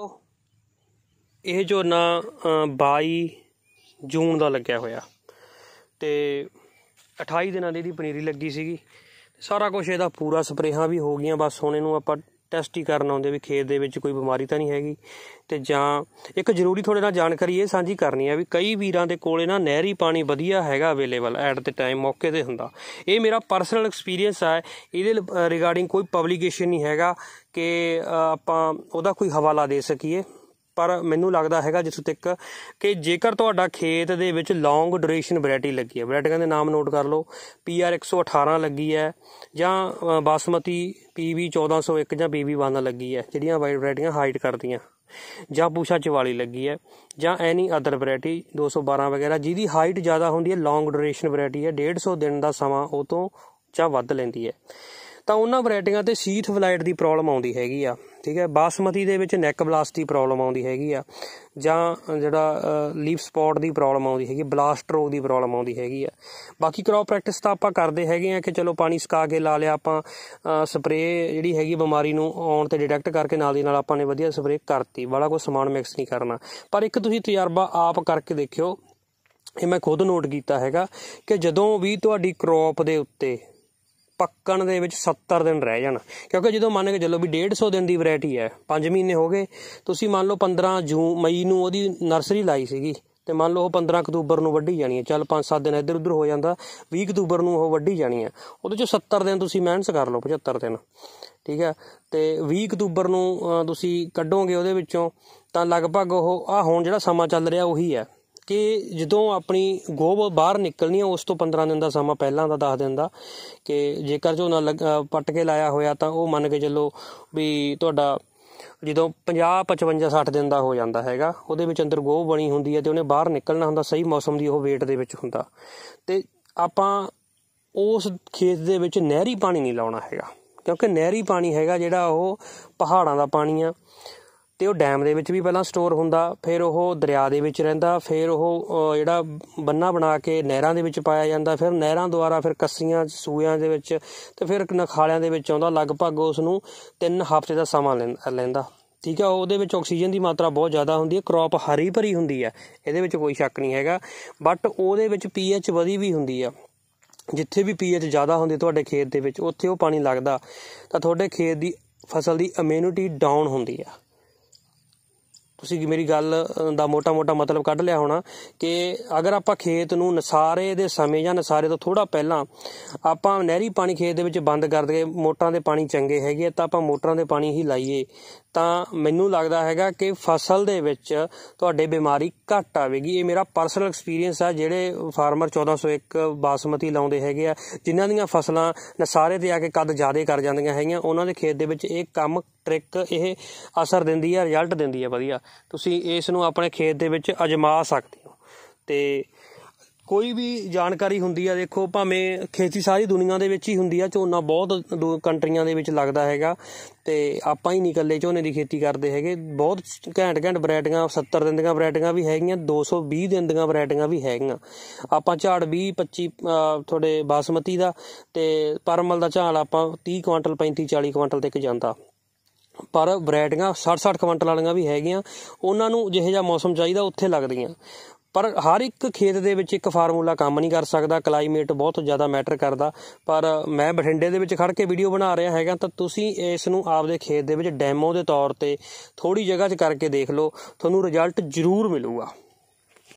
ਇਹ ਝੋਨਾ 22 ਜੂਨ ਦਾ ਲੱਗਿਆ ਹੋਇਆ ਤੇ 28 ਦਿਨਾਂ ਦੀ ਇਹਦੀ ਪਨੀਰੀ ਲੱਗੀ ਸੀਗੀ ਸਾਰਾ ਕੁਝ ਇਹਦਾ ਪੂਰਾ ਸਪਰੇਹਾਂ ਵੀ ਹੋ ਗਈਆਂ ਬਸ ਹੁਣ ਇਹਨੂੰ ਆਪਾਂ ਟੈਸਟ ਹੀ ਕਰਨ ਆਉਂਦੇ ਵੀ ਖੇਤ ਦੇ ਵਿੱਚ ਕੋਈ ਬਿਮਾਰੀ ਤਾਂ ਨਹੀਂ ਹੈਗੀ ਤੇ ਜਾਂ ਇੱਕ ਜ਼ਰੂਰੀ ਤੁਹਾਡੇ ਨਾਲ ਜਾਣਕਾਰੀ ਇਹ ਸਾਂਝੀ ਕਰਨੀ ਹੈ ਵੀ ਕਈ ਵੀਰਾਂ ਦੇ ਕੋਲੇ ਨਾ ਨਹਿਰੀ ਪਾਣੀ ਵਧੀਆ ਹੈਗਾ ਅਵੇਲੇਬਲ ਐਟ ਦ ਟਾਈਮ ਮੌਕੇ ਤੇ ਹੁੰਦਾ ਇਹ ਮੇਰਾ ਪਰਸਨਲ ਐਕਸਪੀਰੀਅੰਸ ਹੈ ਇਹਦੇ ਰਿਗਾਰਡਿੰਗ ਕੋਈ ਪਬਲੀਕੇਸ਼ਨ ਨਹੀਂ ਹੈਗਾ ਕਿ ਆਪਾਂ ਉਹਦਾ ਕੋਈ ਹਵਾਲਾ ਦੇ ਸਕੀਏ ਪਰ ਮੈਨੂੰ ਲੱਗਦਾ ਹੈਗਾ ਜਿਸ ਤੱਕ ਕਿ ਜੇਕਰ ਤੁਹਾਡਾ ਖੇਤ ਦੇ ਵਿੱਚ ਲੌਂਗ ਡਿਊਰੇਸ਼ਨ ਵੈਰਾਈਟੀ ਲੱਗੀ ਹੈ ਵੈਰਾਈਟੀ ਦੇ ਨਾਮ ਨੋਟ ਕਰ ਲਓ ਪੀਆਰ 118 ਲੱਗੀ ਹੈ ਜਾਂ ਬਾਸਮਤੀ ਪੀਵੀ 1401 ਜਾਂ ਪੀਵੀ 1 ਲੱਗੀ ਹੈ ਜਿਹੜੀਆਂ ਵੈਰਾਈਟੀਆਂ ਹਾਈਟ ਕਰਦੀਆਂ ਜਾਂ ਪੂਸ਼ਾ 44 ਲੱਗੀ ਹੈ ਜਾਂ ਐਨੀ ਅਦਰ ਵੈਰਾਈਟੀ 212 ਵਗੈਰਾ ਜਿਹਦੀ ਹਾਈਟ ਜ਼ਿਆਦਾ ਹੁੰਦੀ ਹੈ ਲੌਂਗ ਡਿਊਰੇਸ਼ਨ ਵੈਰਾਈਟੀ ਹੈ 150 ਦਿਨ ਦਾ ਸਮਾਂ ਉਹ ਤੋਂ ਜਾਂ ਵੱਧ ਲੈਂਦੀ ਹੈ ਤਾਂ ਉਹਨਾਂ ਵੈਰਾਈਟੀਆਂ ਤੇ ਸੀਥ ਫਲਾਈਟ ਦੀ ਪ੍ਰੋਬਲਮ ਆਉਂਦੀ ਹੈਗੀ ਆ ਠੀਕ ਹੈ ਬਾਸਮਤੀ ਦੇ ਵਿੱਚ ਨੈਕ ਬਲਾਸਟ ਦੀ ਪ੍ਰੋਬਲਮ ਆਉਂਦੀ ਹੈਗੀ ਆ ਜਾਂ ਜਿਹੜਾ ਲੀਫ ਸਪੌਟ ਦੀ ਪ੍ਰੋਬਲਮ ਆਉਂਦੀ ਹੈਗੀ ਬਲਾਸਟ ਰੋਗ ਦੀ ਪ੍ਰੋਬਲਮ ਆਉਂਦੀ ਹੈਗੀ ਆ ਬਾਕੀ ਕ੍ਰੌਪ ਪ੍ਰੈਕਟਿਸ ਤਾਂ ਆਪਾਂ ਕਰਦੇ ਹੈਗੇ ਆ ਕਿ ਚਲੋ ਪਾਣੀ ਸਕਾ ਕੇ ਲਾ ਲਿਆ ਆਪਾਂ ਸਪਰੇ ਜਿਹੜੀ ਹੈਗੀ ਬਿਮਾਰੀ ਨੂੰ ਆਉਣ ਤੇ ਡਿਟੈਕਟ ਕਰਕੇ ਨਾਲ ਦੀ ਨਾਲ ਆਪਾਂ ਨੇ ਵਧੀਆ ਸਪਰੇ ਕਰਤੀ ਬਾਲਾ ਕੋਈ ਸਮਾਨ ਮਿਕਸ ਨਹੀਂ ਕਰਨਾ ਪਰ ਇੱਕ ਤੁਸੀਂ ਤਜਰਬਾ ਆਪ ਕਰਕੇ ਦੇਖਿਓ ਇਹ ਮੈਂ ਖੁਦ ਨੋਟ ਕੀਤਾ ਹੈਗਾ ਕਿ ਜਦੋਂ ਵੀ ਤੁਹਾਡੀ ਕ੍ਰੌਪ ਦੇ ਉੱਤੇ ਪੱਕਣ ਦੇ ਵਿੱਚ 70 ਦਿਨ ਰਹਿ ਜਾਣ ਕਿਉਂਕਿ ਜਦੋਂ ਮੰਨ ਕੇ ਚੱਲੋ ਵੀ 150 ਦਿਨ ਦੀ ਵੈਰਾਈਟੀ ਹੈ 5 ਮਹੀਨੇ ਹੋ ਗਏ ਤੁਸੀਂ ਮੰਨ ਲਓ 15 ਜੂਨ ਮਈ ਨੂੰ ਉਹਦੀ ਨਰਸਰੀ ਲਾਈ ਸੀਗੀ ਤੇ ਮੰਨ ਲਓ ਉਹ 15 ਅਕਤੂਬਰ ਨੂੰ ਵੱਢੀ ਜਾਣੀ ਹੈ ਚੱਲ 5-7 ਦਿਨ ਇੱਧਰ ਉੱਧਰ ਹੋ ਜਾਂਦਾ 20 ਅਕਤੂਬਰ ਨੂੰ ਉਹ ਵੱਢੀ ਜਾਣੀ ਹੈ ਉਹਦੇ ਚੋਂ 70 ਦਿਨ ਤੁਸੀਂ ਮਿਹਨਤ ਕਰ ਲਓ 75 ਦਿਨ ਠੀਕ ਹੈ ਤੇ 20 ਅਕਤੂਬਰ ਨੂੰ ਤੁਸੀਂ ਕੱਢੋਗੇ ਉਹਦੇ ਵਿੱਚੋਂ ਤਾਂ ਲਗਭਗ ਉਹ ਆ ਹੁਣ ਜਿਹੜਾ ਸਮਾਂ ਚੱਲ ਰਿਹਾ ਉਹੀ ਹੈ ਕਿ ਜਦੋਂ ਆਪਣੀ ਗੋਬ ਬਾਹਰ ਨਿਕਲਣੀ ਆ ਉਸ ਤੋਂ 15 ਦਿਨ ਦਾ ਸਮਾਂ ਪਹਿਲਾਂ ਦਾ ਦੱਸ ਦਿੰਦਾ ਕਿ ਜੇਕਰ ਜੋ ਨਾ ਪੱਟ ਕੇ ਲਾਇਆ ਹੋਇਆ ਤਾਂ ਉਹ ਮੰਨ ਕੇ ਚੱਲੋ ਵੀ ਤੁਹਾਡਾ ਜਦੋਂ 50 55 60 ਦਿਨ ਦਾ ਹੋ ਜਾਂਦਾ ਹੈਗਾ ਉਹਦੇ ਵਿੱਚ ਅੰਦਰ ਗੋਬ ਬਣੀ ਹੁੰਦੀ ਹੈ ਤੇ ਉਹਨੇ ਬਾਹਰ ਨਿਕਲਣਾ ਹੁੰਦਾ ਸਹੀ ਮੌਸਮ ਦੀ ਉਹ ਵੇਟ ਦੇ ਵਿੱਚ ਹੁੰਦਾ ਤੇ ਆਪਾਂ ਉਸ ਖੇਤ ਦੇ ਵਿੱਚ ਨਹਿਰੀ ਪਾਣੀ ਨਹੀਂ ਲਾਉਣਾ ਹੈਗਾ ਕਿਉਂਕਿ ਨਹਿਰੀ ਪਾਣੀ ਹੈਗਾ ਜਿਹੜਾ ਉਹ ਪਹਾੜਾਂ ਦਾ ਪਾਣੀ ਆ ਤੇ ਉਹ ਡੈਮ ਦੇ ਵਿੱਚ ਵੀ ਪਹਿਲਾਂ ਸਟੋਰ ਹੁੰਦਾ ਫਿਰ ਉਹ ਦਰਿਆ ਦੇ ਵਿੱਚ ਰਹਿੰਦਾ ਫਿਰ ਉਹ ਜਿਹੜਾ ਬੰਨਾ ਬਣਾ ਕੇ ਨਹਿਰਾਂ ਦੇ ਵਿੱਚ ਪਾਇਆ ਜਾਂਦਾ ਫਿਰ ਨਹਿਰਾਂ ਦੁਆਰਾ ਫਿਰ ਕੱਸੀਆਂ ਸੂਇਆਂ ਦੇ ਵਿੱਚ ਤੇ ਫਿਰ ਨਖਾਲਿਆਂ ਦੇ ਵਿੱਚ ਆਉਂਦਾ ਲਗਭਗ ਉਸ ਨੂੰ 3 ਹਫ਼ਤੇ ਦਾ ਸਮਾਂ ਲੈਂਦਾ ਠੀਕ ਆ ਉਹਦੇ ਵਿੱਚ ਆਕਸੀਜਨ ਦੀ ਮਾਤਰਾ ਬਹੁਤ ਜ਼ਿਆਦਾ ਹੁੰਦੀ ਹੈ ਕ੍ਰੌਪ ਹਰੀ ਭਰੀ ਹੁੰਦੀ ਹੈ ਇਹਦੇ ਵਿੱਚ ਕੋਈ ਸ਼ੱਕ ਨਹੀਂ ਹੈਗਾ ਬਟ ਉਹਦੇ ਵਿੱਚ ਪੀਐਚ ਵਧੀ ਵੀ ਹੁੰਦੀ ਆ ਜਿੱਥੇ ਵੀ ਪੀਐਚ ਜ਼ਿਆਦਾ ਹੁੰਦੀ ਤੁਹਾਡੇ ਖੇਤ ਦੇ ਵਿੱਚ ਉੱਥੇ ਉਹ ਪਾਣੀ ਲੱਗਦਾ ਤਾਂ ਤੁਹਾਡੇ ਖੇਤ ਦੀ ਫਸਲ ਦੀ ਇਮਿਊਨਿਟੀ ਡਾਊਨ ਹੁੰਦੀ ਆ ਤੁਸੀਂ ਮੇਰੀ ਗੱਲ ਦਾ ਮੋਟਾ-ਮੋਟਾ ਮਤਲਬ ਕੱਢ ਲਿਆ ਹੋਣਾ ਕਿ ਅਗਰ ਆਪਾਂ ਖੇਤ ਨੂੰ ਨਸਾਰੇ ਦੇ ਸਮੇਂ ਜਾਂ ਨਸਾਰੇ ਤੋਂ ਥੋੜਾ ਪਹਿਲਾਂ ਆਪਾਂ ਨਹਿਰੀ ਪਾਣੀ ਖੇਤ ਦੇ ਵਿੱਚ ਬੰਦ ਕਰ ਦਈਏ ਮੋਟਰਾਂ ਦੇ ਪਾਣੀ ਚੰਗੇ ਹੈਗੇ ਤਾਂ ਆਪਾਂ ਮੋਟਰਾਂ ਦੇ ਪਾਣੀ ਹੀ ਲਾਈਏ ਤਾਂ ਮੈਨੂੰ ਲੱਗਦਾ ਹੈਗਾ ਕਿ ਫਸਲ ਦੇ ਵਿੱਚ ਤੁਹਾਡੇ ਬਿਮਾਰੀ ਘੱਟ ਆਵੇਗੀ ਇਹ ਮੇਰਾ ਪਰਸਨਲ ਐਕਸਪੀਰੀਅੰਸ ਆ ਜਿਹੜੇ ਫਾਰਮਰ 1401 ਬਾਸਮਤੀ ਲਾਉਂਦੇ ਹੈਗੇ ਆ ਜਿਨ੍ਹਾਂ ਦੀਆਂ ਫਸਲਾਂ ਨਸਾਰੇ ਤੇ ਆ ਕੇ ਕੱਦ ਜ਼ਿਆਦਾ ਕਰ ਜਾਂਦੀਆਂ ਹੈਗੀਆਂ ਉਹਨਾਂ ਦੇ ਖੇਤ ਦੇ ਵਿੱਚ ਇਹ ਕੰਮ ਟ੍ਰਿਕ ਇਹ ਅਸਰ ਦਿੰਦੀ ਆ ਰਿਜ਼ਲਟ ਦਿੰਦੀ ਆ ਵਧੀਆ ਤੁਸੀਂ ਇਸ ਨੂੰ ਆਪਣੇ ਖੇਤ ਦੇ ਵਿੱਚ ਅਜਮਾ ਸਕਦੇ ਹੋ ਤੇ ਕੋਈ ਵੀ ਜਾਣਕਾਰੀ ਹੁੰਦੀ ਆ ਦੇਖੋ ਭਾਵੇਂ ਖੇਤੀ ਸਾਰੀ ਦੁਨੀਆ ਦੇ ਵਿੱਚ ਹੀ ਹੁੰਦੀ ਆ ਝੋਨਾ ਬਹੁਤ ਦੋ ਕੰਟਰੀਆਂ ਦੇ ਵਿੱਚ ਲੱਗਦਾ ਹੈਗਾ ਤੇ ਆਪਾਂ ਹੀ ਨਹੀਂ ਝੋਨੇ ਦੀ ਖੇਤੀ ਕਰਦੇ ਹੈਗੇ ਬਹੁਤ ਘੈਂਟ ਘੈਂਟ ਵੈਰਾਈਟੀਆਂ 70 ਦਿਨ ਦੀਆਂ ਵੈਰਾਈਟੀਆਂ ਵੀ ਹੈਗੀਆਂ 220 ਦਿਨ ਦੀਆਂ ਵੈਰਾਈਟੀਆਂ ਵੀ ਹੈਗੀਆਂ ਆਪਾਂ ਝਾੜ 20 25 ਤੁਹਾਡੇ ਬਾਸਮਤੀ ਦਾ ਤੇ ਪਰਮਲ ਦਾ ਝਾੜ ਆਪਾਂ 30 ਕੁਇੰਟਲ 35 40 ਕੁਇੰਟਲ ਤੱਕ ਜਾਂਦਾ ਪਰ ਵੈਰਾਈਟੀਆਂ 60 60 ਕੁਇੰਟਲ ਵਾਲੀਆਂ ਵੀ ਹੈਗੀਆਂ ਉਹਨਾਂ ਨੂੰ ਜਿਹੇ ਜਿਹਾ ਮੌਸਮ ਚਾਹੀਦਾ ਉੱਥੇ ਲੱਗਦੀਆਂ ਪਰ ਹਰ ਇੱਕ ਖੇਤ ਦੇ ਵਿੱਚ ਇੱਕ ਫਾਰਮੂਲਾ ਕੰਮ ਨਹੀਂ ਕਰ ਸਕਦਾ ਕਲਾਈਮੇਟ ਬਹੁਤ ਜ਼ਿਆਦਾ ਮੈਟਰ ਕਰਦਾ ਪਰ ਮੈਂ ਬਠਿੰਡੇ ਦੇ ਵਿੱਚ ਖੜ ਕੇ ਵੀਡੀਓ ਬਣਾ ਰਿਹਾ ਹੈਗਾ ਤਾਂ ਤੁਸੀਂ ਇਸ ਨੂੰ ਆਪਦੇ ਖੇਤ ਦੇ ਵਿੱਚ ਡੈਮੋ ਦੇ ਤੌਰ ਤੇ ਥੋੜੀ ਜਗ੍ਹਾ 'ਚ ਕਰਕੇ ਦੇਖ ਲਓ ਤੁਹਾਨੂੰ ਰਿਜ਼ਲਟ ਜ਼ਰੂਰ ਮਿਲੂਗਾ